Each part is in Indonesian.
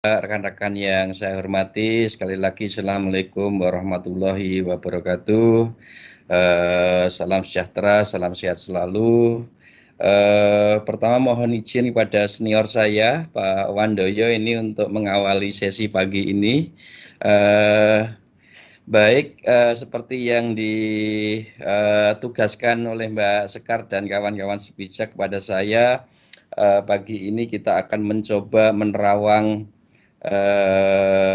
rekan-rekan yang saya hormati, sekali lagi Assalamualaikum warahmatullahi wabarakatuh. Uh, salam sejahtera, salam sehat selalu. Uh, pertama mohon izin kepada senior saya, Pak Wandoyo ini untuk mengawali sesi pagi ini. Uh, baik, seperti yang ditugaskan oleh Mbak Sekar dan kawan-kawan sepijak kepada saya, pagi ini kita akan mencoba menerawang eh,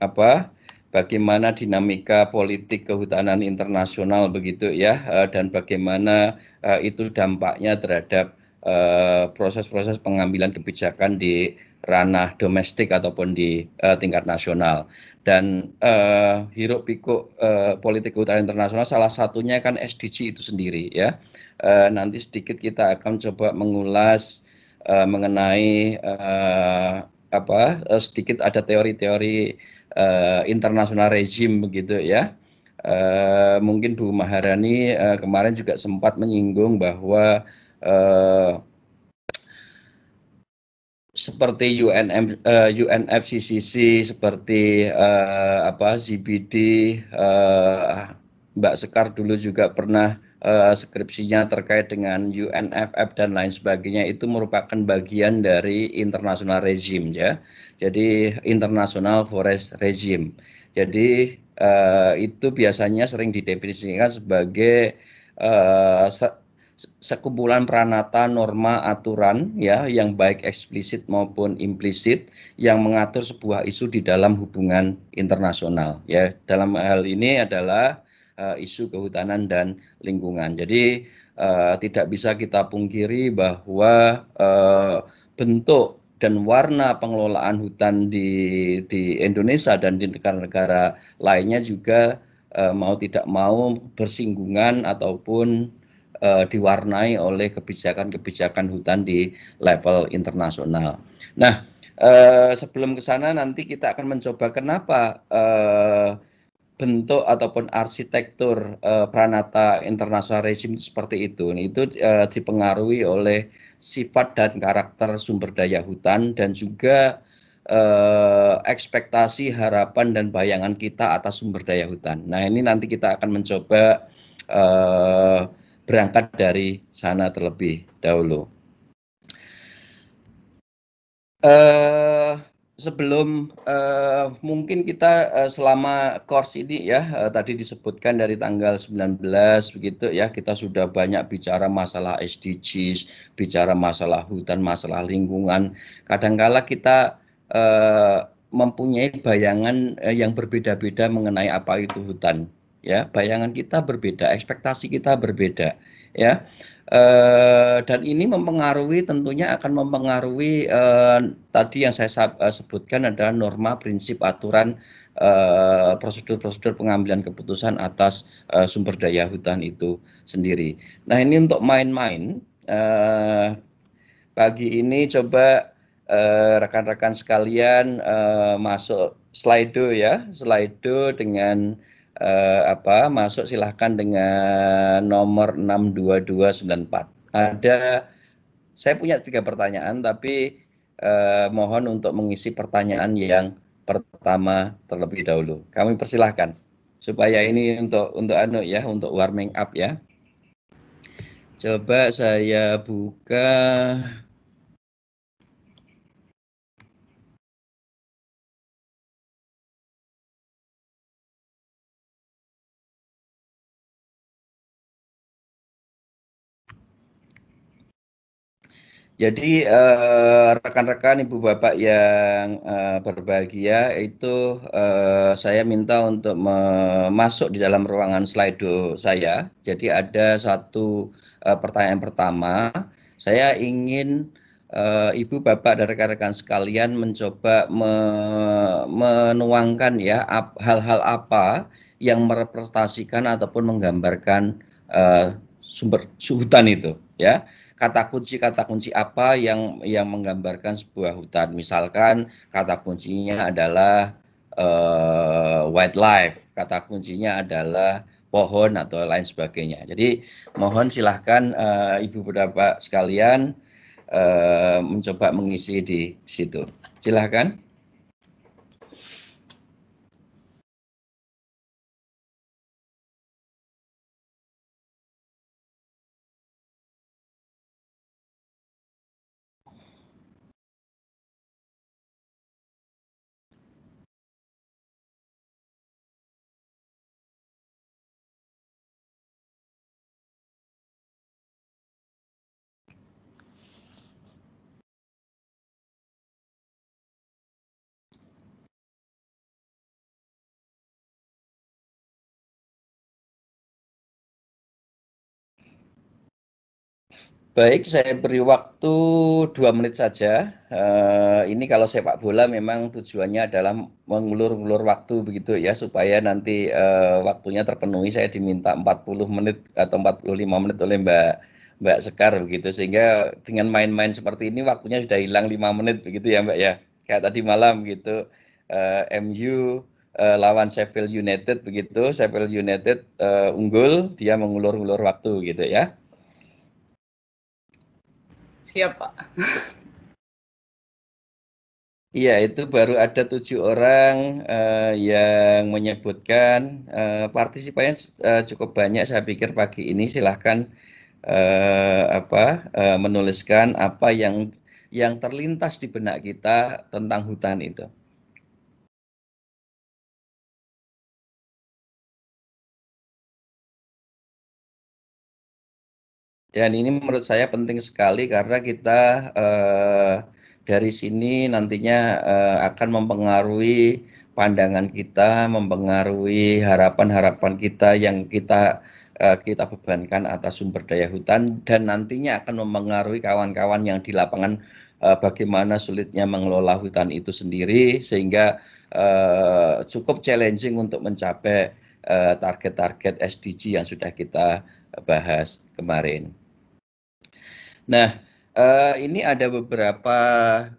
apa bagaimana dinamika politik kehutanan internasional begitu ya eh, dan bagaimana eh, itu dampaknya terhadap eh, proses-proses eh, pengambilan kebijakan di ranah domestik ataupun di uh, tingkat nasional dan uh, hiruk pikuk uh, politik kehutanan internasional salah satunya kan SDG itu sendiri ya uh, nanti sedikit kita akan coba mengulas mengenai uh, apa eh, sedikit ada teori-teori uh, internasional rejim begitu ya. Uh, mungkin Bu Maharani uh, kemarin juga sempat menyinggung bahwa uh, seperti UNM, uh, UNFCCC, seperti uh, apa ZBD, uh, Mbak Sekar dulu juga pernah uh, skripsinya terkait dengan UNFF dan lain sebagainya itu merupakan bagian dari internasional regime ya. Jadi internasional forest regime. Jadi uh, itu biasanya sering didefinisikan sebagai uh, se sekumpulan pranata norma aturan ya yang baik eksplisit maupun implisit yang mengatur sebuah isu di dalam hubungan internasional ya dalam hal ini adalah uh, isu kehutanan dan lingkungan. Jadi uh, tidak bisa kita pungkiri bahwa uh, bentuk dan warna pengelolaan hutan di di Indonesia dan di negara-negara lainnya juga uh, mau tidak mau bersinggungan ataupun uh, diwarnai oleh kebijakan-kebijakan hutan di level internasional. Nah, uh, sebelum ke sana nanti kita akan mencoba kenapa uh, bentuk ataupun arsitektur uh, Pranata internasional Regime seperti itu. Itu uh, dipengaruhi oleh sifat dan karakter sumber daya hutan dan juga uh, ekspektasi, harapan dan bayangan kita atas sumber daya hutan. Nah, ini nanti kita akan mencoba uh, berangkat dari sana terlebih dahulu. Uh, sebelum uh, mungkin kita uh, selama course ini ya uh, tadi disebutkan dari tanggal 19 begitu ya kita sudah banyak bicara masalah SDGs, bicara masalah hutan, masalah lingkungan. Kadangkala kita uh, mempunyai bayangan uh, yang berbeda-beda mengenai apa itu hutan. Ya, bayangan kita berbeda, ekspektasi kita berbeda ya E, dan ini mempengaruhi tentunya akan mempengaruhi e, tadi yang saya eh, sebutkan adalah norma prinsip aturan prosedur-prosedur pengambilan keputusan atas sumber daya hutan itu sendiri. Nah ini untuk main-main pagi ini coba rekan-rekan sekalian masuk slideo ya slideo dengan eh, apa masuk silahkan dengan nomor 62294. Ada saya punya tiga pertanyaan tapi eh, mohon untuk mengisi pertanyaan yang pertama terlebih dahulu. Kami persilahkan supaya ini untuk untuk anu ya untuk warming up ya. Coba saya buka Jadi eh, rekan-rekan uh, ibu bapak yang uh, berbahagia itu uh, saya minta untuk masuk di dalam ruangan slido saya. Jadi ada satu uh, pertanyaan pertama. Saya ingin uh, ibu bapak dan rekan-rekan sekalian mencoba me menuangkan ya hal-hal ap apa yang merepresentasikan ataupun menggambarkan uh, sumber hutan itu ya kata kunci kata kunci apa yang yang menggambarkan sebuah hutan. Misalkan kata kuncinya adalah uh, wildlife, kata kuncinya adalah pohon atau lain sebagainya. Jadi mohon silahkan uh, ibu bapak sekalian uh, mencoba mengisi di situ. Silahkan. Baik, saya beri waktu dua menit saja. Uh, ini kalau sepak bola memang tujuannya adalah mengulur-ulur waktu begitu ya, supaya nanti uh, waktunya terpenuhi. Saya diminta 40 menit atau 45 menit oleh Mbak Mbak Sekar begitu, sehingga dengan main-main seperti ini waktunya sudah hilang lima menit begitu ya Mbak ya. Kayak tadi malam gitu, uh, eh, MU uh, lawan Sheffield United begitu, Sheffield United uh, unggul, dia mengulur-ulur waktu gitu ya. Siapa? Iya, itu baru ada tujuh orang uh, yang menyebutkan uh, partisipannya uh, cukup banyak. Saya pikir pagi ini silahkan uh, apa uh, menuliskan apa yang yang terlintas di benak kita tentang hutan itu. Dan ini menurut saya penting sekali karena kita eh, dari sini nantinya eh, akan mempengaruhi pandangan kita, mempengaruhi harapan-harapan kita yang kita eh, kita bebankan atas sumber daya hutan dan nantinya akan mempengaruhi kawan-kawan yang di lapangan eh, bagaimana sulitnya mengelola hutan itu sendiri sehingga eh, cukup challenging untuk mencapai eh, target-target eh, SDG yang sudah kita bahas kemarin. Nah, uh, ini ada beberapa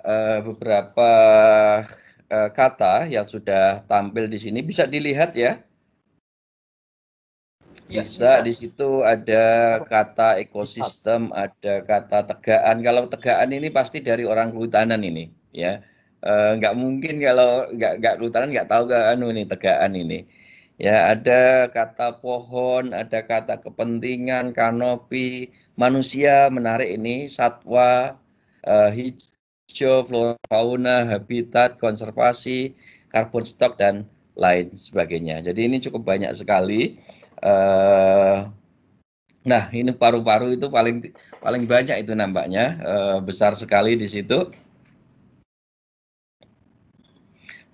uh, beberapa uh, kata yang sudah tampil di sini bisa dilihat ya? ya. Bisa, bisa di situ ada kata ekosistem, ada kata tegaan. Kalau tegaan ini pasti dari orang kehutanan ini, ya. Enggak uh, mungkin kalau enggak enggak enggak enggak tahu enggak anu ini tegaan ini. Ya ada kata pohon, ada kata kepentingan, kanopi, manusia menarik ini satwa uh, hijau flora fauna habitat konservasi karbon stok dan lain sebagainya jadi ini cukup banyak sekali uh, nah ini paru-paru itu paling paling banyak itu nampaknya uh, besar sekali di situ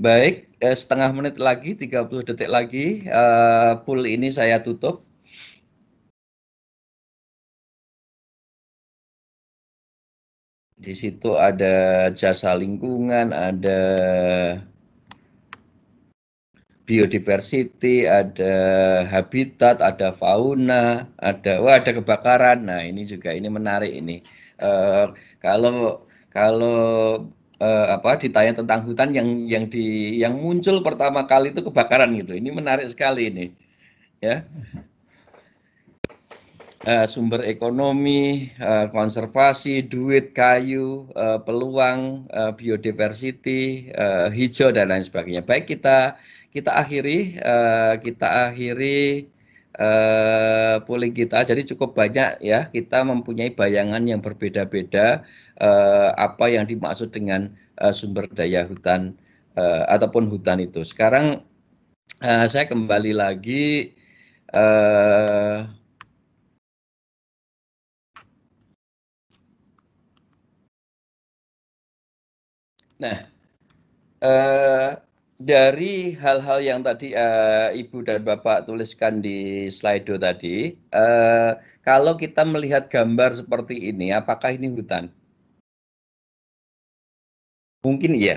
baik setengah menit lagi 30 detik lagi uh, pool ini saya tutup Di situ ada jasa lingkungan, ada biodiversity, ada habitat, ada fauna, ada wah ada kebakaran. Nah, ini juga ini menarik ini. Uh, kalau kalau uh, apa ditanya tentang hutan yang yang di yang muncul pertama kali itu kebakaran gitu. Ini menarik sekali ini. Ya uh, sumber ekonomi, uh, konservasi, duit, kayu, uh, peluang, uh, biodiversity, uh, hijau dan lain sebagainya. Baik kita kita akhiri uh, kita akhiri uh, polling kita. Jadi cukup banyak ya kita mempunyai bayangan yang berbeda-beda uh, apa yang dimaksud dengan uh, sumber daya hutan uh, ataupun hutan itu. Sekarang uh, saya kembali lagi. Uh, Nah, uh, dari hal-hal yang tadi uh, Ibu dan Bapak tuliskan di slide tadi, uh, kalau kita melihat gambar seperti ini, apakah ini hutan? Mungkin iya,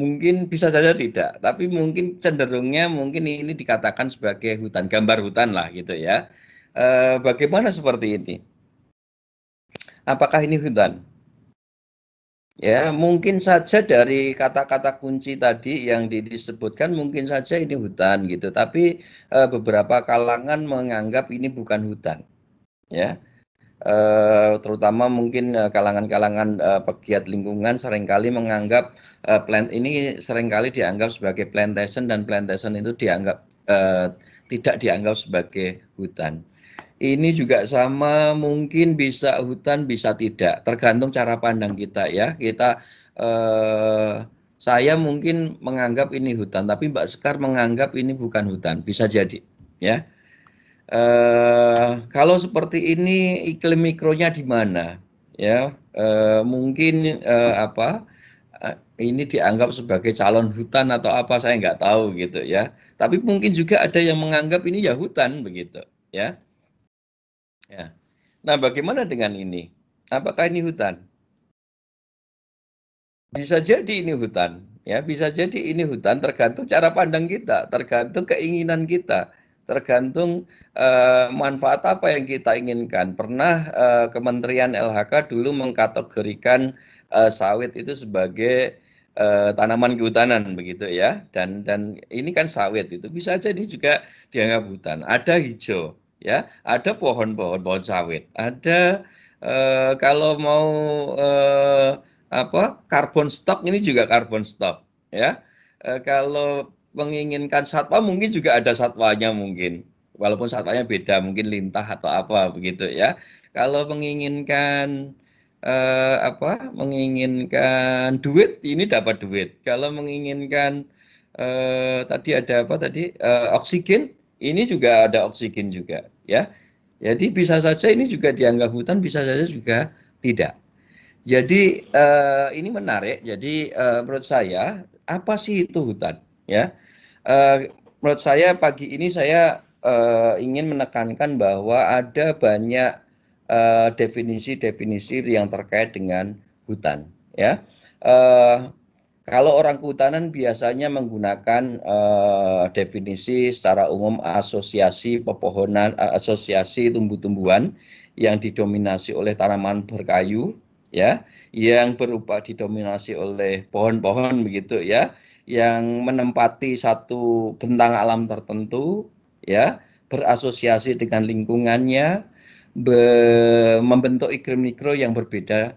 mungkin bisa saja tidak, tapi mungkin cenderungnya mungkin ini dikatakan sebagai hutan, gambar hutan lah gitu ya. E, bagaimana seperti ini? Apakah ini hutan? Ya, mungkin saja dari kata-kata kunci tadi yang disebutkan mungkin saja ini hutan gitu, tapi e, beberapa kalangan menganggap ini bukan hutan. Ya. E, terutama mungkin eh, kalangan-kalangan e, pegiat lingkungan seringkali menganggap e, plant ini seringkali dianggap sebagai plantation dan plantation itu dianggap e, tidak dianggap sebagai hutan ini juga sama mungkin bisa hutan bisa tidak tergantung cara pandang kita ya kita eh, saya mungkin menganggap ini hutan tapi Mbak Sekar menganggap ini bukan hutan bisa jadi ya eh, kalau seperti ini iklim mikronya di mana ya eh, mungkin eh, apa eh, ini dianggap sebagai calon hutan atau apa saya nggak tahu gitu ya tapi mungkin juga ada yang menganggap ini ya hutan begitu ya Ya. Nah, bagaimana dengan ini? Apakah ini hutan? Bisa jadi ini hutan, ya bisa jadi ini hutan tergantung cara pandang kita, tergantung keinginan kita, tergantung uh, manfaat apa yang kita inginkan. Pernah uh, Kementerian LHK dulu mengkategorikan uh, sawit itu sebagai uh, tanaman kehutanan begitu ya dan dan ini kan sawit itu bisa jadi juga dianggap hutan ada hijau ya ada pohon-pohon pohon sawit ada eh, kalau mau eh, apa karbon stok ini juga karbon stok ya eh, kalau menginginkan satwa mungkin juga ada satwanya mungkin walaupun satwanya beda mungkin lintah atau apa begitu ya kalau menginginkan eh, apa menginginkan duit ini dapat duit kalau menginginkan eh, tadi ada apa tadi eh, oksigen ini juga ada oksigen juga ya. Jadi bisa saja ini juga dianggap hutan, bisa saja juga tidak. Jadi uh, ini menarik. Jadi uh, menurut saya apa sih itu hutan ya? uh, menurut saya pagi ini saya uh, ingin menekankan bahwa ada banyak definisi-definisi uh, yang terkait dengan hutan ya. uh, kalau orang kehutanan biasanya menggunakan uh, definisi secara umum asosiasi pepohonan, uh, asosiasi tumbuh-tumbuhan yang didominasi oleh tanaman berkayu, ya, yang berupa didominasi oleh pohon-pohon begitu, ya, yang menempati satu bentang alam tertentu, ya, berasosiasi dengan lingkungannya, be membentuk iklim mikro yang berbeda,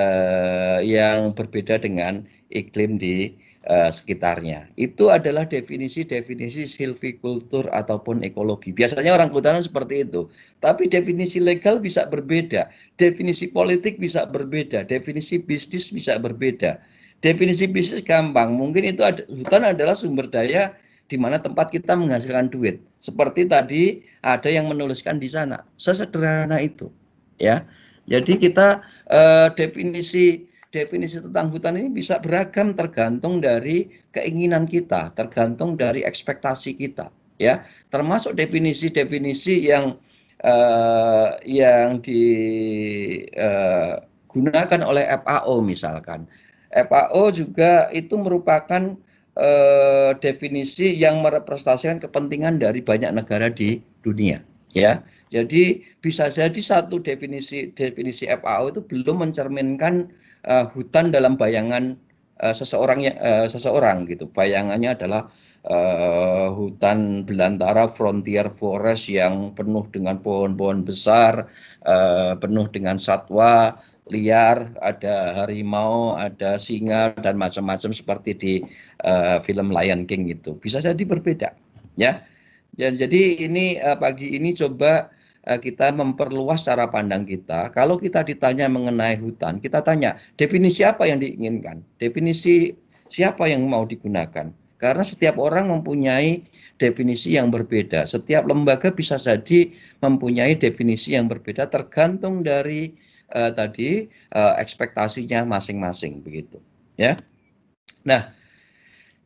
uh, yang berbeda dengan iklim di uh, sekitarnya. Itu adalah definisi-definisi silvikultur ataupun ekologi. Biasanya orang kehutanan seperti itu. Tapi definisi legal bisa berbeda, definisi politik bisa berbeda, definisi bisnis bisa berbeda. Definisi bisnis gampang, mungkin itu ada, hutan adalah sumber daya di mana tempat kita menghasilkan duit. Seperti tadi ada yang menuliskan di sana, sesederhana itu, ya. Jadi kita uh, definisi definisi tentang hutan ini bisa beragam tergantung dari keinginan kita, tergantung dari ekspektasi kita, ya. Termasuk definisi-definisi yang uh, yang digunakan eh, uh, oleh FAO misalkan. FAO juga itu merupakan uh, definisi yang merepresentasikan kepentingan dari banyak negara di dunia, ya. Jadi bisa jadi satu definisi definisi FAO itu belum mencerminkan uh, hutan dalam bayangan uh, seseorang uh, seseorang gitu. Bayangannya adalah uh, hutan belantara frontier forest yang penuh dengan pohon-pohon besar, uh, penuh dengan satwa liar, ada harimau, ada singa dan macam-macam seperti di uh, film Lion King itu. Bisa jadi berbeda, ya. dan ya, jadi ini uh, pagi ini coba Eh, kita memperluas cara pandang kita. Kalau kita ditanya mengenai hutan, kita tanya definisi apa yang diinginkan, definisi siapa yang mau digunakan. Karena setiap orang mempunyai definisi yang berbeda. Setiap lembaga bisa jadi mempunyai definisi yang berbeda tergantung dari uh, tadi uh, ekspektasinya masing-masing begitu. Ya. Nah,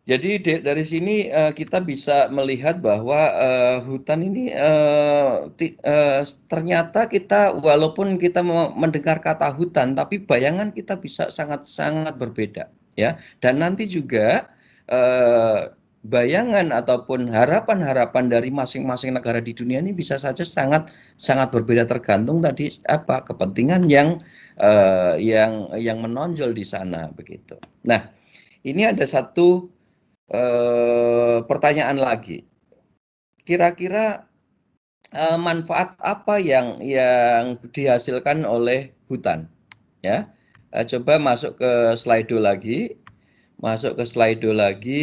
jadi dari sini uh, kita bisa melihat bahwa uh, hutan ini uh, ti, uh, ternyata kita walaupun kita mendengar kata hutan, tapi bayangan kita bisa sangat-sangat berbeda, ya. Dan nanti juga uh, bayangan ataupun harapan-harapan dari masing-masing negara di dunia ini bisa saja sangat sangat berbeda tergantung tadi apa kepentingan yang uh, yang yang menonjol di sana begitu. Nah. Ini ada satu eh, pertanyaan lagi. Kira-kira eh, manfaat apa yang yang dihasilkan oleh hutan? Ya, eh, coba masuk ke slide lagi, masuk ke slide lagi.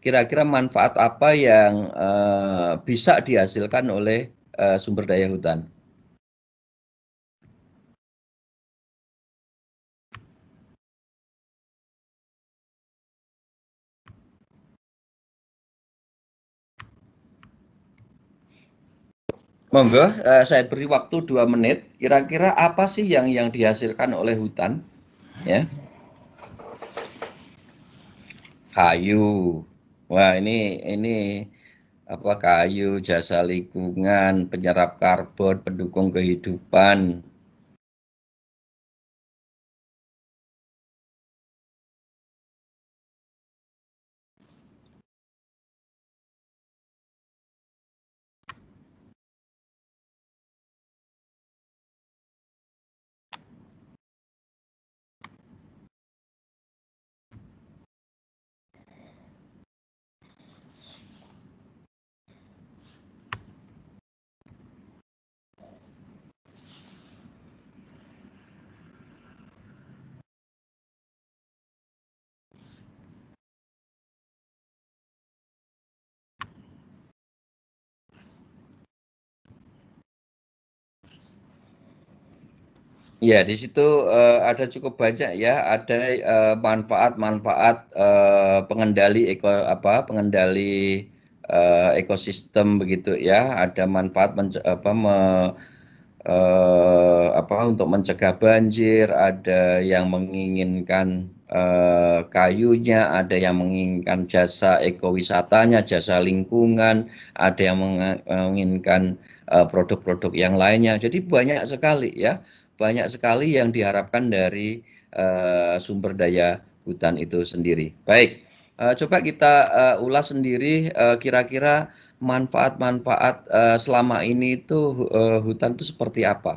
Kira-kira manfaat apa yang eh, bisa dihasilkan oleh eh, sumber daya hutan? Monggo, uh, saya beri waktu dua menit. Kira-kira apa sih yang yang dihasilkan oleh hutan? Ya, kayu. Wah ini ini apa kayu jasa lingkungan, penyerap karbon, pendukung kehidupan, Ya, di situ uh, ada cukup banyak ya, ada manfaat-manfaat eh, uh, eh, uh, pengendali eko apa pengendali uh, ekosistem begitu ya, ada manfaat apa me, uh, apa untuk mencegah banjir, ada yang menginginkan uh, kayunya, ada yang menginginkan jasa ekowisatanya, jasa lingkungan, ada yang menginginkan produk -produk yang lainnya. Jadi banyak sekali ya banyak sekali yang diharapkan dari uh, sumber daya hutan itu sendiri. Baik, uh, coba kita uh, ulas sendiri kira-kira manfaat-manfaat selama ini itu hutan itu seperti apa.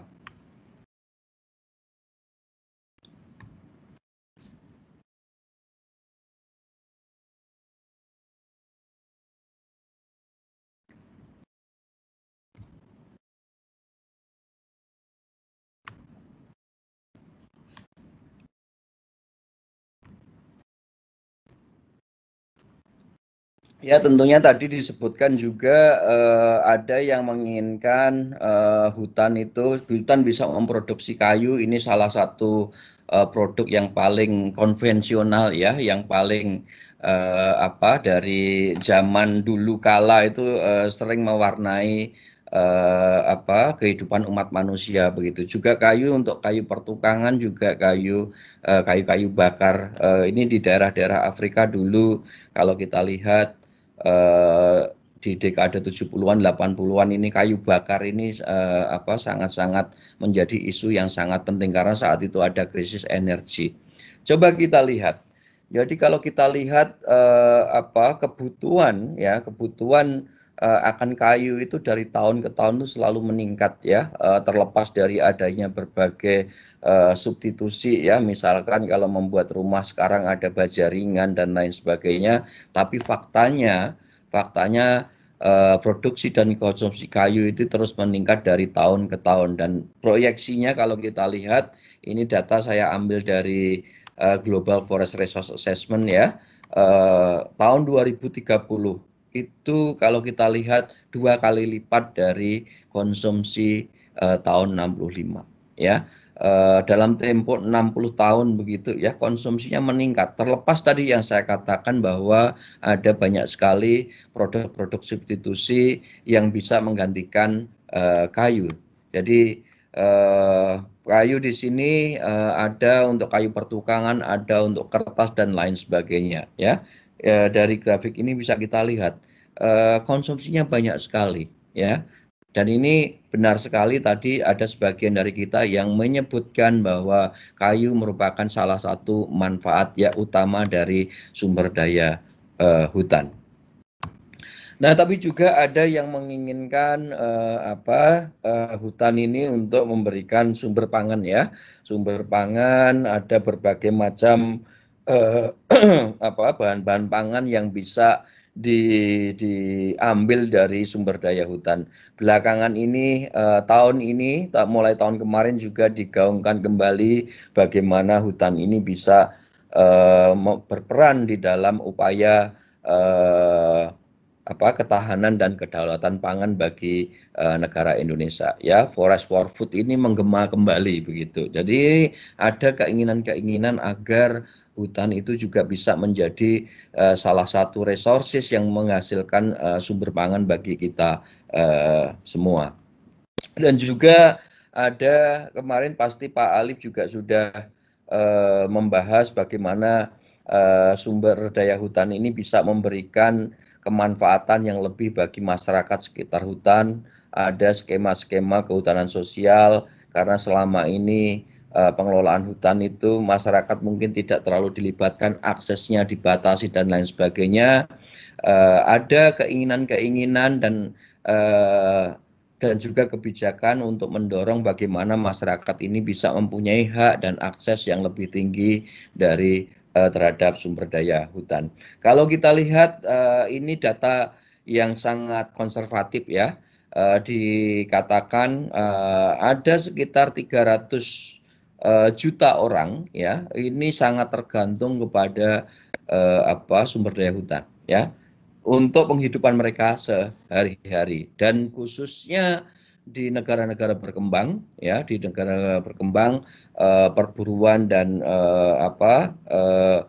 Ya tentunya tadi disebutkan juga uh, ada yang menginginkan uh, hutan itu hutan bisa memproduksi kayu ini salah satu uh, produk yang paling konvensional ya yang paling uh, apa dari zaman dulu kala itu uh, sering mewarnai uh, apa kehidupan umat manusia begitu juga kayu untuk kayu pertukangan juga kayu kayu-kayu bakar uh, ini di daerah-daerah Afrika dulu kalau kita lihat Eh, di dekade 70-an 80-an ini kayu bakar ini uh, apa sangat-sangat menjadi isu yang sangat penting karena saat itu ada krisis energi. Coba kita lihat. Jadi kalau kita lihat eh, apa kebutuhan ya kebutuhan Eh, akan kayu itu dari tahun ke tahun itu selalu meningkat ya eh, terlepas dari adanya berbagai eh, substitusi ya misalkan kalau membuat rumah sekarang ada baja ringan dan lain sebagainya tapi faktanya faktanya produksi dan konsumsi kayu itu terus meningkat dari tahun ke tahun dan proyeksinya kalau kita lihat ini data saya ambil dari Global Forest Resource Assessment ya tahun 2030 itu kalau kita lihat dua kali lipat dari konsumsi uh, tahun 65 ya uh, dalam tempo 60 tahun begitu ya konsumsinya meningkat terlepas tadi yang saya katakan bahwa ada banyak sekali produk-produk substitusi yang bisa menggantikan uh, kayu jadi uh, kayu di sini uh, ada untuk kayu pertukangan ada untuk kertas dan lain sebagainya ya ya, dari grafik ini bisa kita lihat uh, konsumsinya banyak sekali ya dan ini benar sekali tadi ada sebagian dari kita yang menyebutkan bahwa kayu merupakan salah satu manfaat ya utama dari sumber daya uh, hutan. Nah, tapi juga ada yang menginginkan uh, apa uh, hutan ini untuk memberikan sumber pangan ya, sumber pangan ada berbagai macam Eh, bahan-bahan pangan yang bisa di, diambil dari sumber daya hutan. Belakangan ini eh, tahun ini mulai tahun kemarin juga digaungkan kembali bagaimana hutan ini bisa eh, berperan di dalam upaya eh, apa ketahanan dan kedaulatan pangan bagi uh, negara Indonesia ya forest for food ini menggema kembali begitu. Jadi ada keinginan-keinginan agar hutan itu juga bisa menjadi uh, salah satu resources yang menghasilkan uh, sumber pangan bagi kita uh, semua. Dan juga ada kemarin pasti Pak Alif juga sudah uh, membahas bagaimana uh, sumber daya hutan ini bisa memberikan kemanfaatan yang lebih bagi masyarakat sekitar hutan. Ada skema-skema kehutanan sosial karena selama ini Eh, pengelolaan hutan itu masyarakat mungkin tidak terlalu dilibatkan, aksesnya dibatasi dan lain sebagainya. Uh, ada keinginan-keinginan dan uh, dan juga kebijakan untuk mendorong bagaimana masyarakat ini bisa mempunyai hak dan akses yang lebih tinggi dari uh, terhadap sumber daya hutan. Kalau kita lihat uh, ini data yang sangat konservatif ya. Uh, dikatakan uh, ada sekitar 300 Eh, juta orang ya ini sangat tergantung kepada uh, apa sumber daya hutan ya untuk penghidupan mereka sehari-hari dan khususnya di negara-negara berkembang ya di negara-negara berkembang uh, perburuan dan uh, apa uh,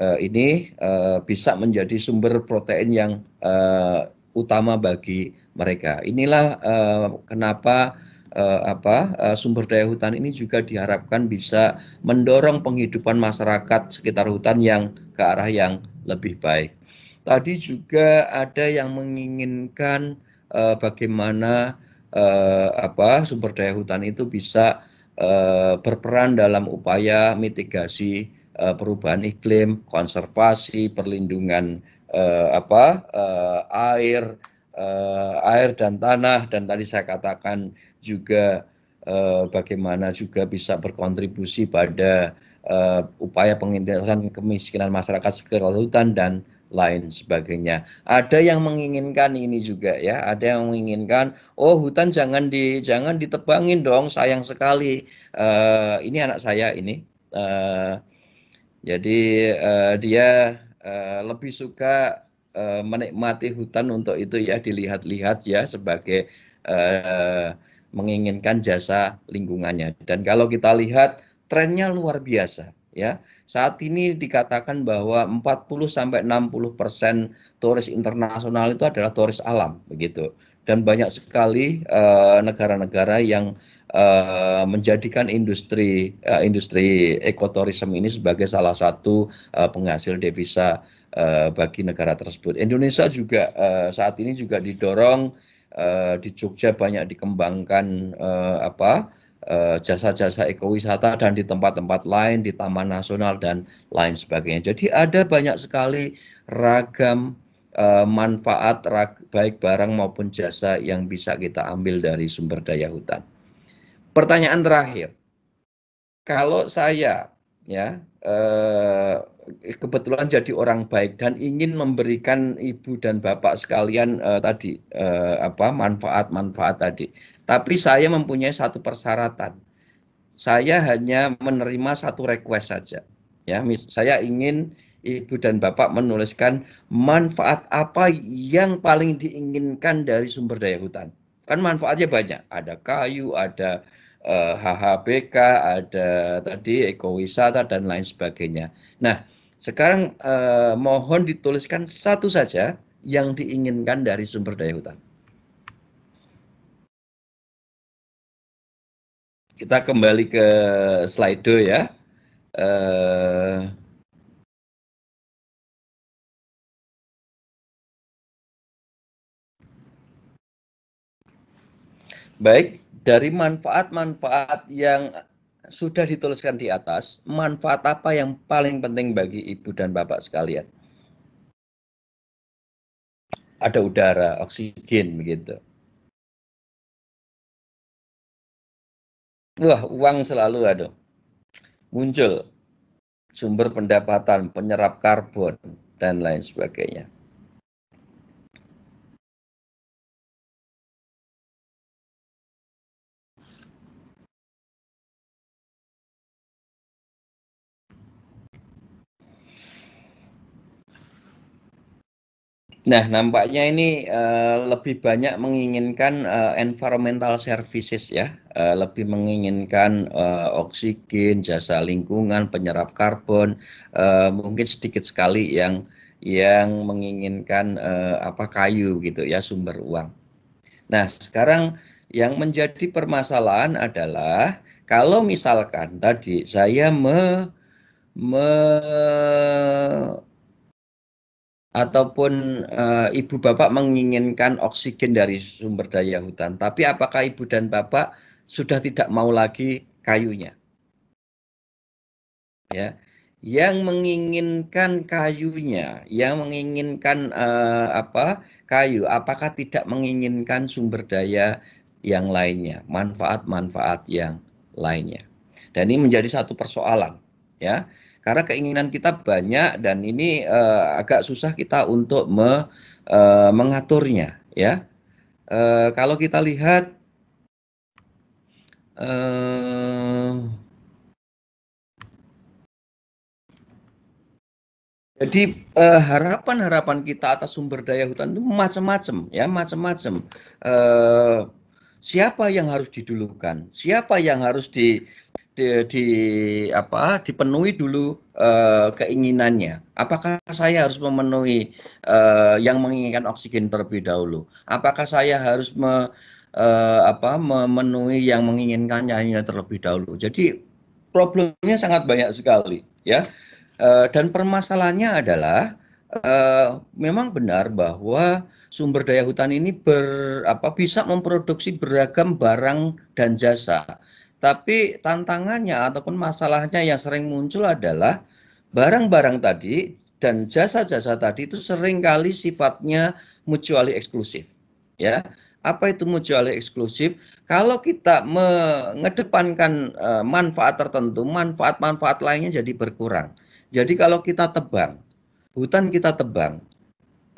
uh, ini uh, bisa menjadi sumber protein yang uh, utama bagi mereka inilah uh, kenapa uh, apa uh, sumber daya hutan ini juga diharapkan bisa mendorong penghidupan masyarakat sekitar hutan yang ke arah yang lebih baik. Tadi juga ada yang menginginkan uh, bagaimana uh, apa sumber daya hutan itu bisa uh, berperan dalam upaya mitigasi uh, perubahan iklim, konservasi, perlindungan uh, apa uh, air uh, air dan tanah dan tadi saya katakan juga uh, bagaimana juga bisa berkontribusi pada uh, upaya pengendalian kemiskinan masyarakat sekelautan dan lain sebagainya. Ada yang menginginkan ini juga ya, ada yang menginginkan oh hutan jangan di jangan ditebangin dong, sayang sekali. Uh, ini anak saya ini. Uh, jadi uh, dia uh, lebih suka uh, menikmati hutan untuk itu ya dilihat-lihat ya sebagai uh, menginginkan jasa lingkungannya. Dan kalau kita lihat trennya luar biasa ya. Saat ini dikatakan bahwa 40 sampai 60% persen turis internasional itu adalah turis alam begitu. Dan banyak sekali eh, negara-negara uh, yang uh, menjadikan industri uh, industri ekoturism ini sebagai salah satu uh, penghasil devisa uh, bagi negara tersebut. Indonesia juga uh, saat ini juga didorong uh, di Jogja banyak dikembangkan uh, apa eh, jasa-jasa ekowisata dan di tempat-tempat lain di Taman Nasional dan lain sebagainya. Jadi ada banyak sekali ragam manfaat baik barang maupun jasa yang bisa kita ambil dari sumber daya hutan. Pertanyaan terakhir, kalau saya ya eh, kebetulan jadi orang baik dan ingin memberikan ibu dan bapak sekalian uh, tadi uh, apa manfaat-manfaat tadi. Tapi saya mempunyai satu persyaratan. Saya hanya menerima satu request saja. Ya, saya ingin ibu dan bapak menuliskan manfaat apa yang paling diinginkan dari sumber daya hutan. Kan manfaatnya banyak. Ada kayu, ada eh, HHBK, ada tadi ekowisata dan lain sebagainya. Nah, sekarang eh, mohon dituliskan satu saja yang diinginkan dari sumber daya hutan. Kita kembali ke slide ya. Eh, baik dari manfaat-manfaat yang sudah dituliskan di atas, manfaat apa yang paling penting bagi ibu dan bapak sekalian? Ada udara, oksigen begitu. Wah, uang selalu ada. Muncul sumber pendapatan, penyerap karbon dan lain sebagainya. Nah, nampaknya ini uh, lebih banyak menginginkan uh, environmental services ya, uh, lebih menginginkan uh, oksigen, jasa lingkungan, penyerap karbon, uh, mungkin sedikit sekali yang yang menginginkan uh, apa kayu gitu ya sumber uang. Nah, sekarang yang menjadi permasalahan adalah kalau misalkan tadi saya me, me ataupun uh, ibu bapak menginginkan oksigen dari sumber daya hutan, tapi apakah ibu dan bapak sudah tidak mau lagi kayunya? Ya, yang menginginkan kayunya, yang menginginkan uh, apa kayu, apakah tidak menginginkan sumber daya yang lainnya, manfaat-manfaat yang lainnya? Dan ini menjadi satu persoalan, ya karena keinginan kita banyak dan ini uh, agak susah kita untuk me, uh, mengaturnya ya uh, kalau kita lihat uh, Jadi harapan-harapan kita atas sumber daya hutan itu macam-macam ya macam-macam. siapa yang harus didulukan? Siapa yang harus di di, di apa dipenuhi dulu uh, keinginannya. Apakah saya harus memenuhi uh, yang menginginkan oksigen terlebih dahulu? Apakah saya harus me, uh, apa memenuhi yang menginginkannya nyanyinya terlebih dahulu? Jadi problemnya sangat banyak sekali, ya. Uh, dan permasalahannya adalah uh, memang benar bahwa sumber daya hutan ini ber apa bisa memproduksi beragam barang dan jasa tapi tantangannya ataupun masalahnya yang sering muncul adalah barang-barang tadi dan jasa-jasa tadi itu seringkali sifatnya mutually eksklusif. Ya, apa itu mutually eksklusif? Kalau kita mengedepankan eh, manfaat tertentu, manfaat-manfaat lainnya jadi berkurang. Jadi kalau kita tebang, hutan kita tebang,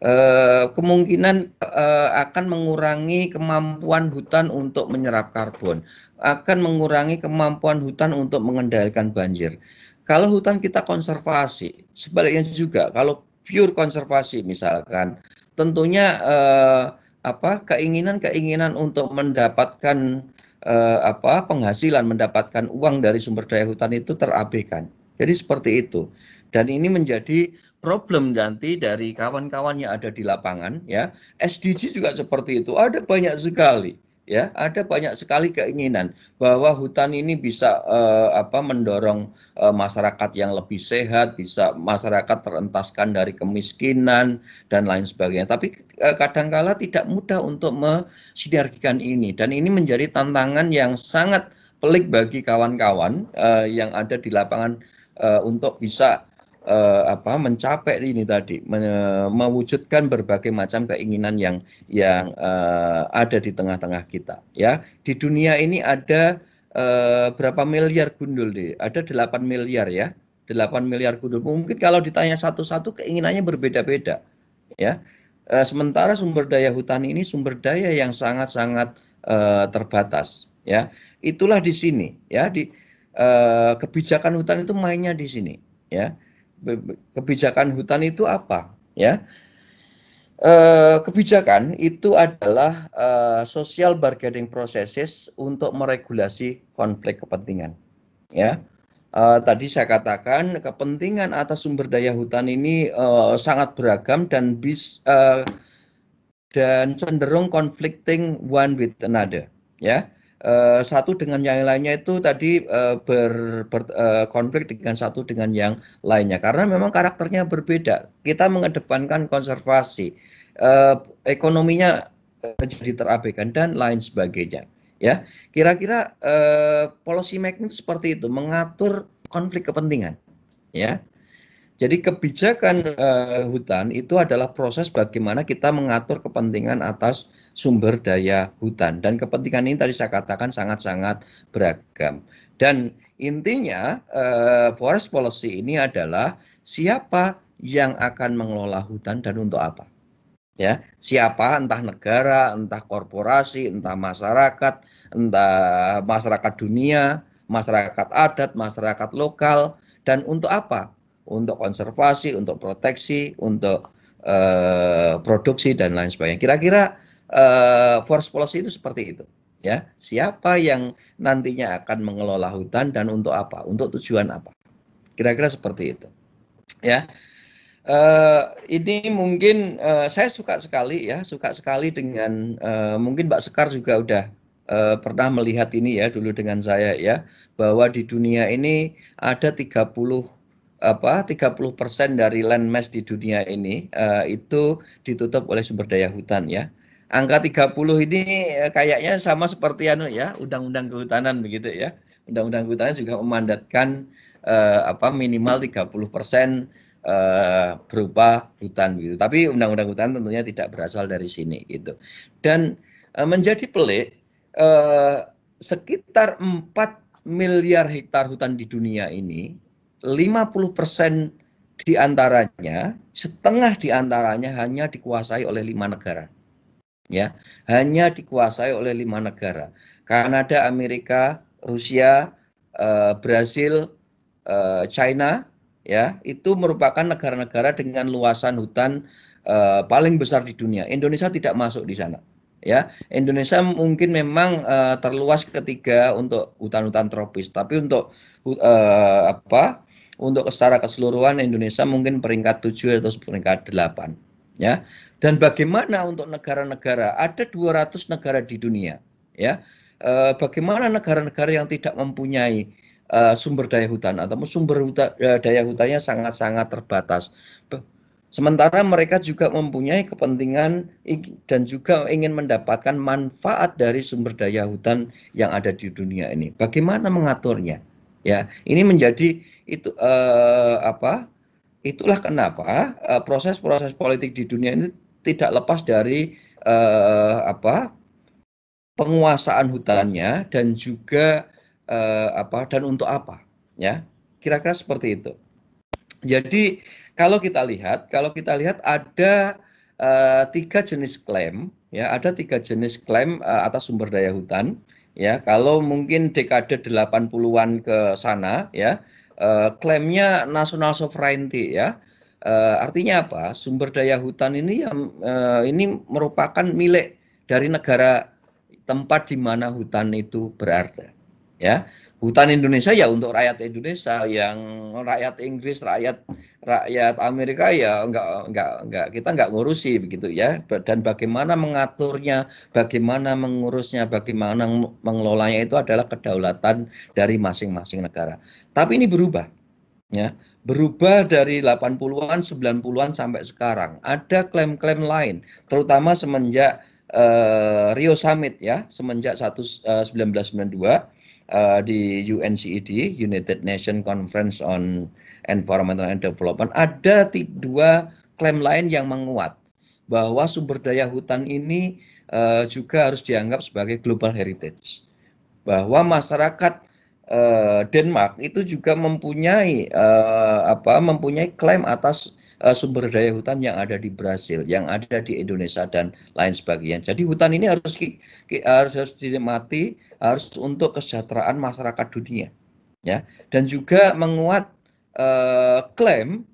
eh, kemungkinan eh, akan mengurangi kemampuan hutan untuk menyerap karbon akan mengurangi kemampuan hutan untuk mengendalikan banjir. Kalau hutan kita konservasi, sebaliknya juga kalau pure konservasi misalkan, tentunya eh, apa keinginan-keinginan untuk mendapatkan eh, apa penghasilan, mendapatkan uang dari sumber daya hutan itu terabaikan. Jadi seperti itu. Dan ini menjadi problem nanti dari kawan-kawan yang ada di lapangan ya. SDG juga seperti itu. Ada banyak sekali ya ada banyak sekali keinginan bahwa hutan ini bisa uh, apa mendorong uh, masyarakat yang lebih sehat, bisa masyarakat terentaskan dari kemiskinan dan lain sebagainya. Tapi uh, kadangkala tidak mudah untuk mensinergikan ini dan ini menjadi tantangan yang sangat pelik bagi kawan-kawan uh, yang ada di lapangan uh, untuk bisa uh, apa mencapai ini tadi me mewujudkan berbagai macam keinginan yang yang uh, ada di tengah-tengah kita ya di dunia ini ada uh, berapa miliar gundul deh ada 8 miliar ya 8 miliar gundul mungkin kalau ditanya satu-satu keinginannya berbeda-beda ya uh, sementara sumber daya hutan ini sumber daya yang sangat-sangat uh, terbatas ya itulah di sini ya di uh, kebijakan hutan itu mainnya di sini ya kebijakan hutan itu apa ya eh, kebijakan itu adalah eh, social bargaining processes untuk meregulasi konflik kepentingan ya eh, tadi saya katakan kepentingan atas sumber daya hutan ini sangat beragam dan bis dan cenderung conflicting one with another ya Eh, satu dengan yang lainnya itu tadi uh, ber, ber, uh, dengan satu dengan yang lainnya karena memang karakternya berbeda. Kita mengedepankan konservasi, uh, ekonominya jadi terabaikan dan lain sebagainya. Ya, kira-kira uh, policy making seperti itu mengatur konflik kepentingan. Ya, jadi kebijakan uh, hutan itu adalah proses bagaimana kita mengatur kepentingan atas sumber daya hutan dan kepentingan ini tadi saya katakan sangat-sangat beragam dan intinya eh, forest policy ini adalah siapa yang akan mengelola hutan dan untuk apa ya siapa entah negara entah korporasi entah masyarakat entah masyarakat dunia masyarakat adat masyarakat lokal dan untuk apa untuk konservasi untuk proteksi untuk uh, produksi dan lain sebagainya kira-kira uh, force policy itu seperti itu ya siapa yang nantinya akan mengelola hutan dan untuk apa untuk tujuan apa kira-kira seperti itu ya uh, ini mungkin uh, saya suka sekali ya suka sekali dengan uh, mungkin Mbak Sekar juga udah uh, pernah melihat ini ya dulu dengan saya ya bahwa di dunia ini ada 30 apa 30% dari land mass di dunia ini uh, itu ditutup oleh sumber daya hutan ya angka 30 ini eh, kayaknya sama seperti anu ya undang-undang kehutanan begitu ya undang-undang kehutanan juga memandatkan eh, apa minimal 30 persen eh, berupa hutan gitu tapi undang-undang hutan tentunya tidak berasal dari sini gitu dan eh, menjadi pelik eh, sekitar 4 miliar hektar hutan di dunia ini 50 persen diantaranya setengah diantaranya hanya dikuasai oleh lima negara ya hanya dikuasai oleh lima negara Kanada Amerika Rusia eh, Brasil eh, China ya itu merupakan negara-negara dengan luasan hutan eh, paling besar di dunia Indonesia tidak masuk di sana ya Indonesia mungkin memang uh, terluas ketiga untuk hutan-hutan tropis tapi untuk uh, apa untuk secara keseluruhan Indonesia mungkin peringkat 7 atau peringkat 8 ya. Dan bagaimana untuk negara-negara? Ada 200 negara di dunia, ya. E, bagaimana negara-negara yang tidak mempunyai e, sumber daya hutan atau sumber huta, e, daya hutannya sangat-sangat terbatas. Sementara mereka juga mempunyai kepentingan dan juga ingin mendapatkan manfaat dari sumber daya hutan yang ada di dunia ini. Bagaimana mengaturnya? Ya, ini menjadi itu uh, apa Itulah kenapa eh, proses-proses uh, politik di dunia ini tidak lepas dari uh, apa penguasaan hutannya dan juga uh, apa dan untuk apa ya kira-kira seperti itu. Jadi kalau kita lihat kalau kita lihat ada uh, tiga jenis klaim ya ada tiga jenis klaim uh, atas sumber daya hutan ya kalau mungkin dekade 80-an ke sana ya uh, klaimnya national sovereignty ya. Uh, artinya apa? Sumber daya hutan ini yang uh, ini merupakan milik dari negara tempat di mana hutan itu berada. Ya hutan Indonesia ya untuk rakyat Indonesia yang rakyat Inggris rakyat rakyat Amerika ya enggak enggak enggak kita enggak ngurusi begitu ya dan bagaimana mengaturnya bagaimana mengurusnya bagaimana mengelolanya itu adalah kedaulatan dari masing-masing negara tapi ini berubah ya berubah dari 80-an 90-an sampai sekarang ada klaim-klaim lain terutama semenjak uh, Rio Summit ya semenjak 1992 uh, 1992 uh, di UNCED United Nations Conference on Environmental and Development ada dua klaim lain yang menguat bahwa sumber daya hutan ini uh, juga harus dianggap sebagai global heritage bahwa masyarakat eh, Denmark itu juga mempunyai uh, apa mempunyai klaim atas uh, sumber daya hutan yang ada di Brasil, yang ada di Indonesia dan lain sebagainya. Jadi hutan ini harus ki, ki, harus, harus dinikmati, harus untuk kesejahteraan masyarakat dunia, ya. Dan juga menguat uh, klaim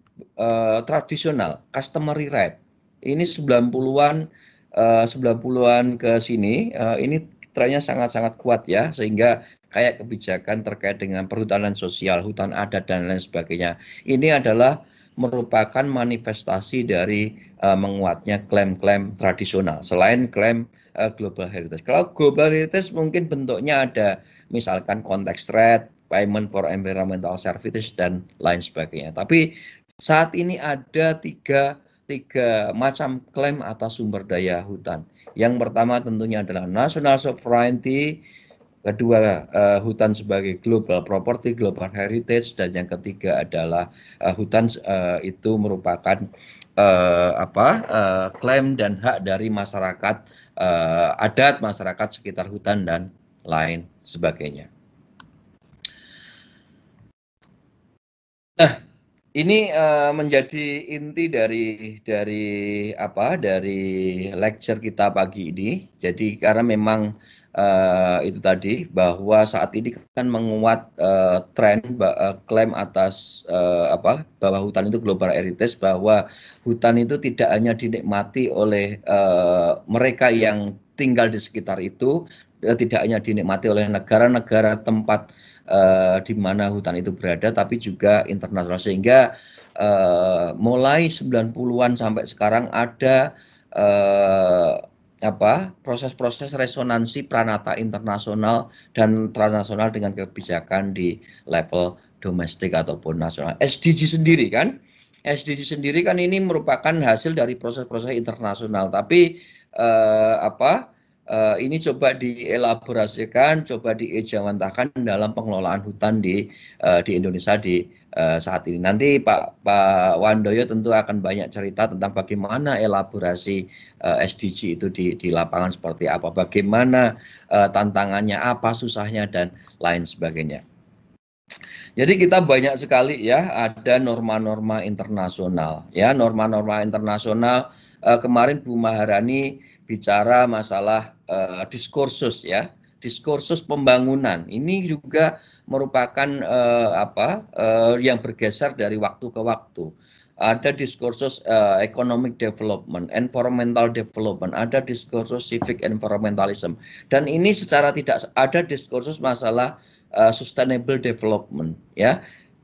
uh, tradisional, customary right. Ini 90-an uh, 90-an ke sini uh, ini trennya sangat-sangat kuat ya sehingga kayak kebijakan terkait dengan perhutanan sosial, hutan adat dan lain sebagainya. Ini adalah merupakan manifestasi dari uh, menguatnya klaim-klaim tradisional selain klaim uh, global heritage. Kalau global heritage mungkin bentuknya ada misalkan konteks trade, payment for environmental services dan lain sebagainya. Tapi saat ini ada tiga tiga macam klaim atas sumber daya hutan. Yang pertama tentunya adalah national sovereignty, kedua uh, hutan sebagai global property, global heritage, dan yang ketiga adalah uh, hutan uh, itu merupakan uh, apa uh, klaim dan hak dari masyarakat uh, adat, masyarakat sekitar hutan dan lain sebagainya. Nah, ini uh, menjadi inti dari dari apa dari lecture kita pagi ini. Jadi karena memang uh, itu tadi bahwa saat ini kan menguat uh, tren uh, klaim atas uh, apa bahwa hutan itu global heritage bahwa hutan itu tidak hanya dinikmati oleh uh, mereka yang tinggal di sekitar itu tidak hanya dinikmati oleh negara-negara tempat uh, di mana hutan itu berada tapi juga internasional sehingga uh, mulai 90-an sampai sekarang ada apa proses-proses resonansi pranata internasional dan transnasional dengan kebijakan di level domestik ataupun nasional. SDG sendiri kan, SDG sendiri kan ini merupakan hasil dari proses-proses internasional. Tapi eh, apa eh, ini coba dielaborasikan, coba diejawantahkan dalam pengelolaan hutan di eh, di Indonesia di Eh, saat ini. Nanti Pak Pak Wandoyo tentu akan banyak cerita tentang bagaimana elaborasi uh, eh, SDG itu di di lapangan seperti apa, bagaimana uh, tantangannya, apa susahnya dan lain sebagainya. Jadi kita banyak sekali ya ada norma-norma internasional ya norma-norma internasional uh, kemarin Bu Maharani bicara masalah uh, diskursus ya diskursus pembangunan ini juga merupakan uh, apa uh, yang bergeser dari waktu ke waktu. Ada diskursus uh, economic development, environmental development, ada diskursus civic environmentalism, dan ini secara tidak ada diskursus masalah uh, sustainable development, ya.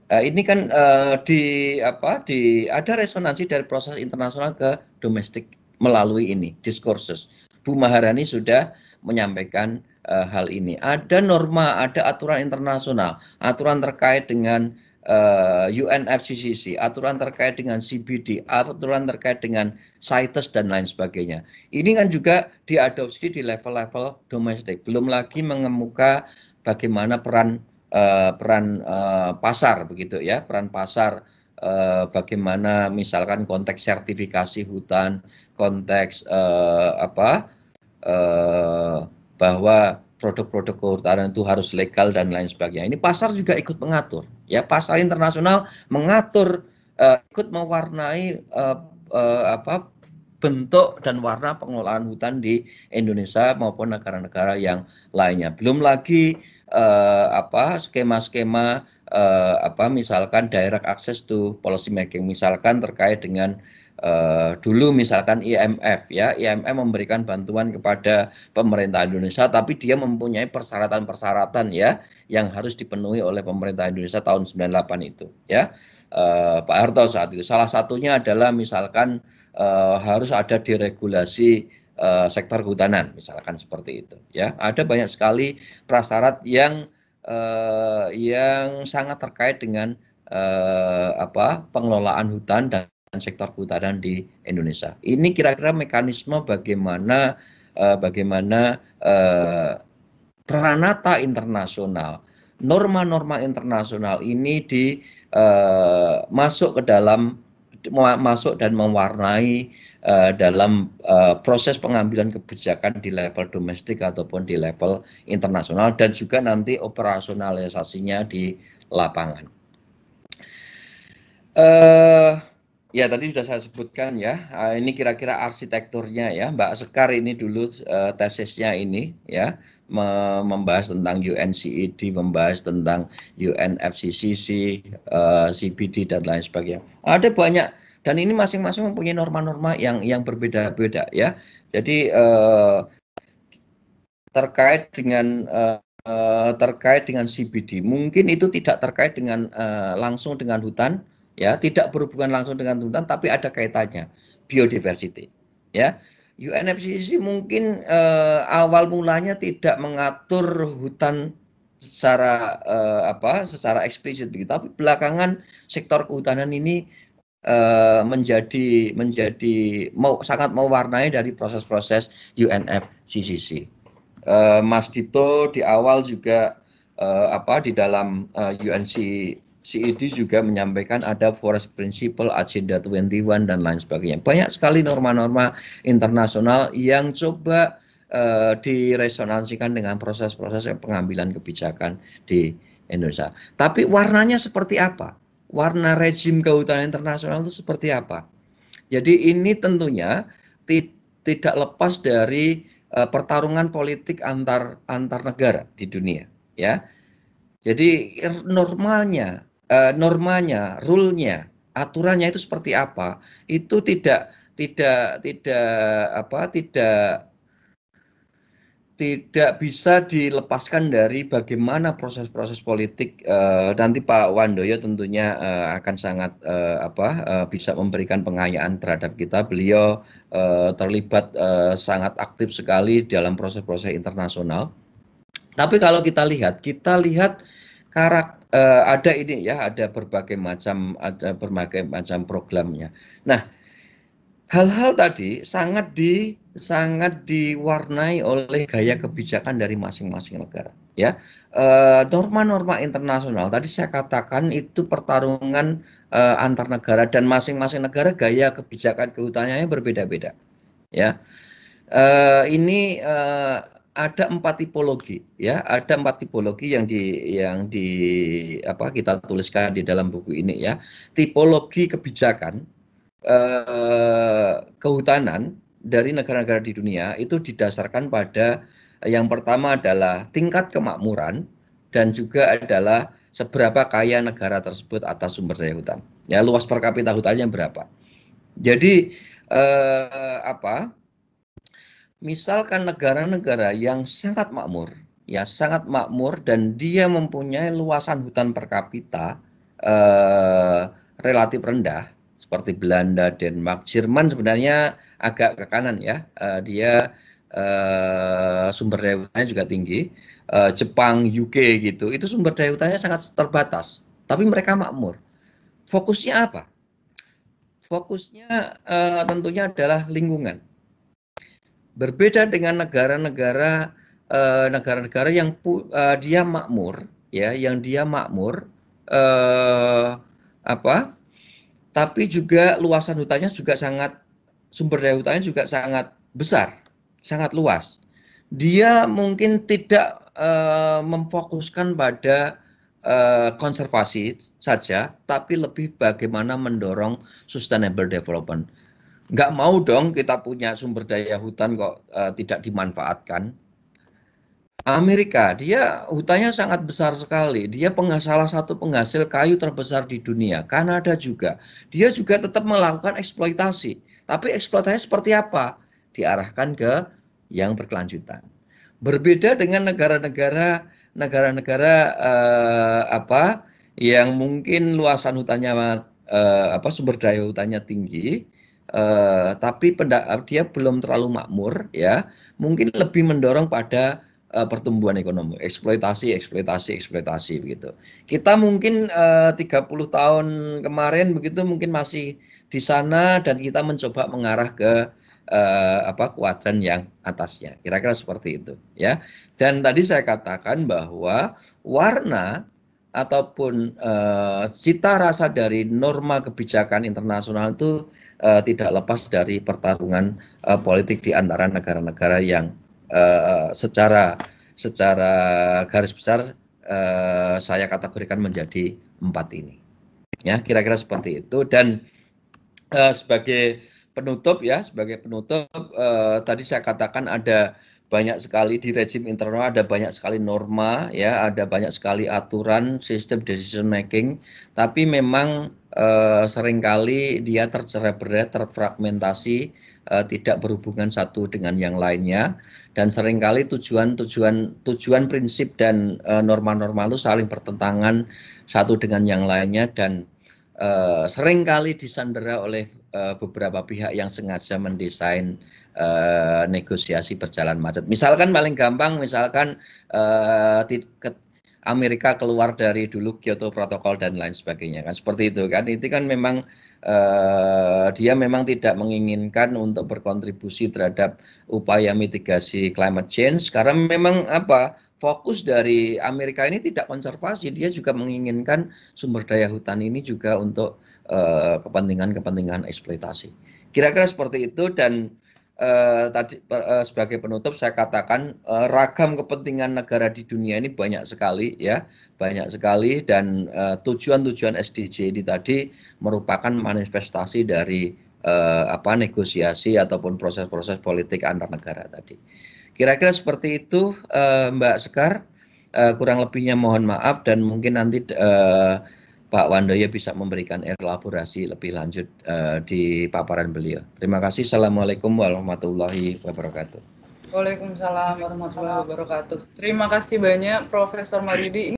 Uh, ini kan uh, di apa di ada resonansi dari proses internasional ke domestik melalui ini diskursus. Bu Maharani sudah menyampaikan uh, hal ini. Ada norma, ada aturan internasional, aturan terkait dengan uh, eh, UNFCCC, aturan terkait dengan CBD, aturan terkait dengan CITES dan lain sebagainya. Ini kan juga diadopsi di level-level domestik. Belum lagi mengemuka bagaimana peran uh, peran uh, pasar begitu ya, peran pasar uh, bagaimana misalkan konteks sertifikasi hutan, konteks uh, apa Uh, bahwa produk-produk kehutanan itu harus legal dan lain sebagainya. Ini pasar juga ikut mengatur. Ya, pasar internasional mengatur uh, ikut mewarnai uh, uh, apa bentuk dan warna pengelolaan hutan di Indonesia maupun negara-negara yang lainnya. Belum lagi uh, apa skema-skema uh, apa misalkan direct access to policy making misalkan terkait dengan Uh, dulu misalkan IMF ya IMF memberikan bantuan kepada pemerintah Indonesia tapi dia mempunyai persyaratan-persyaratan ya yang harus dipenuhi oleh pemerintah Indonesia tahun 98 itu ya uh, Pak Harto saat itu salah satunya adalah misalkan uh, harus ada diregulasi uh, sektor kehutanan misalkan seperti itu ya ada banyak sekali prasyarat yang uh, yang sangat terkait dengan Uh, apa pengelolaan hutan dan dan sektor kehutanan di Indonesia. Ini kira-kira mekanisme bagaimana uh, bagaimana uh, peranata internasional, norma-norma internasional ini di uh, masuk ke dalam masuk dan mewarnai uh, dalam uh, proses pengambilan kebijakan di level domestik ataupun di level internasional dan juga nanti operasionalisasinya di lapangan. Uh, Ya, tadi sudah saya sebutkan ya. Eh, ini kira-kira arsitekturnya ya. Mbak Sekar ini dulu uh, tesisnya ini ya membahas tentang UNCED, membahas tentang UNFCCC, uh, eh, CBD dan lain sebagainya. Ada banyak dan ini masing-masing mempunyai norma-norma yang yang berbeda-beda ya. Jadi uh, terkait dengan uh, terkait dengan CBD. Mungkin itu tidak terkait dengan uh, langsung dengan hutan, ya tidak berhubungan langsung dengan tuntutan tapi ada kaitannya biodiversity ya UNFCCC mungkin eh, awal mulanya tidak mengatur hutan secara eh, apa secara eksplisit begitu tapi belakangan sektor kehutanan ini eh, menjadi menjadi mau sangat mewarnai dari proses-proses UNFCCC eh, Mas Dito di awal juga eh, apa di dalam eh, UNC CED juga menyampaikan ada Forest Principle, Agenda 21 dan lain sebagainya. Banyak sekali norma-norma internasional yang coba uh, diresonansikan dengan proses-proses pengambilan kebijakan di Indonesia. Tapi warnanya seperti apa? Warna rezim kehutanan internasional itu seperti apa? Jadi ini tentunya tidak lepas dari uh, pertarungan politik antar antar negara di dunia, ya. Jadi er, normalnya uh, normanya, rule-nya, aturannya itu seperti apa, itu tidak tidak tidak apa tidak tidak bisa dilepaskan dari bagaimana proses-proses politik uh, nanti Pak Wandoyo tentunya uh, akan sangat uh, apa uh, bisa memberikan pengayaan terhadap kita. Beliau uh, terlibat uh, sangat aktif sekali dalam proses-proses internasional. Tapi kalau kita lihat, kita lihat karak uh, ada ini ya, ada berbagai macam ada berbagai macam programnya. Nah, hal-hal tadi sangat di sangat diwarnai oleh gaya kebijakan dari masing-masing negara ya eh, norma-norma internasional tadi saya katakan itu pertarungan uh, antar negara dan masing-masing negara gaya kebijakan kehutanannya berbeda-beda ya uh, ini ada empat tipologi ya ada empat tipologi yang di yang di apa kita tuliskan di dalam buku ini ya tipologi kebijakan eh, kehutanan dari negara-negara di dunia itu didasarkan pada yang pertama adalah tingkat kemakmuran dan juga adalah seberapa kaya negara tersebut atas sumber daya hutan ya luas per kapita hutannya berapa jadi eh, apa misalkan negara-negara yang sangat makmur, ya sangat makmur dan dia mempunyai luasan hutan per kapita eh, relatif rendah seperti Belanda, Denmark, Jerman sebenarnya agak ke kanan ya, eh, dia eh, sumber daya hutannya juga tinggi, eh, Jepang, UK gitu, itu sumber daya hutannya sangat terbatas, tapi mereka makmur. Fokusnya apa? Fokusnya eh, tentunya adalah lingkungan Berbeda dengan negara-negara eh, negara-negara yang uh, dia makmur, ya, yang dia makmur uh, apa? Tapi juga luasan hutannya juga sangat sumber daya hutannya juga sangat besar, sangat luas. Dia mungkin tidak uh, memfokuskan pada uh, konservasi saja, tapi lebih bagaimana mendorong sustainable development nggak mau dong kita punya sumber daya hutan kok e, tidak dimanfaatkan. Amerika dia hutannya sangat besar sekali. Dia pengas salah satu penghasil kayu terbesar di dunia. Kanada juga. Dia juga tetap melakukan eksploitasi. Tapi eksploitasi seperti apa? Diarahkan ke yang berkelanjutan. Berbeda dengan negara-negara negara-negara e, apa yang mungkin luasan hutannya e, apa sumber daya hutannya tinggi, eh, tapi dia belum terlalu makmur ya mungkin lebih mendorong pada eh, pertumbuhan ekonomi eksploitasi eksploitasi eksploitasi begitu kita mungkin eh, 30 tahun kemarin begitu mungkin masih di sana dan kita mencoba mengarah ke eh, apa kuadran yang atasnya kira-kira seperti itu ya dan tadi saya katakan bahwa warna ataupun uh, cita rasa dari norma kebijakan internasional itu uh, tidak lepas dari pertarungan uh, politik di antara negara-negara yang uh, secara secara garis besar uh, saya kategorikan menjadi empat ini. Ya, kira-kira seperti itu dan uh, sebagai penutup ya, sebagai penutup uh, tadi saya katakan ada banyak sekali di rezim internal ada banyak sekali norma ya ada banyak sekali aturan sistem decision making tapi memang eh, seringkali dia tercerai-berai terfragmentasi eh, tidak berhubungan satu dengan yang lainnya dan seringkali tujuan-tujuan tujuan prinsip dan eh, norma-norma itu saling bertentangan satu dengan yang lainnya dan eh, seringkali disandera oleh eh, beberapa pihak yang sengaja mendesain Eh, negosiasi berjalan macet. Misalkan paling gampang, misalkan eh, Amerika keluar dari dulu Kyoto Protocol dan lain sebagainya kan seperti itu kan itu kan memang eh, dia memang tidak menginginkan untuk berkontribusi terhadap upaya mitigasi climate change karena memang apa fokus dari Amerika ini tidak konservasi dia juga menginginkan sumber daya hutan ini juga untuk kepentingan-kepentingan eksploitasi kira-kira seperti itu dan eh, tadi eh, sebagai penutup saya katakan eh, ragam kepentingan negara di dunia ini banyak sekali ya, banyak sekali dan eh, tujuan-tujuan eh, SDG ini tadi merupakan manifestasi dari eh, apa negosiasi ataupun proses-proses politik antar negara tadi. Kira-kira seperti itu eh, Mbak Sekar. eh, kurang lebihnya mohon maaf dan mungkin nanti eh, Pak Wandoyo bisa memberikan elaborasi lebih lanjut uh, di paparan beliau. Terima kasih. Assalamualaikum warahmatullahi wabarakatuh. Waalaikumsalam warahmatullahi wabarakatuh. Terima kasih banyak Profesor Maridi.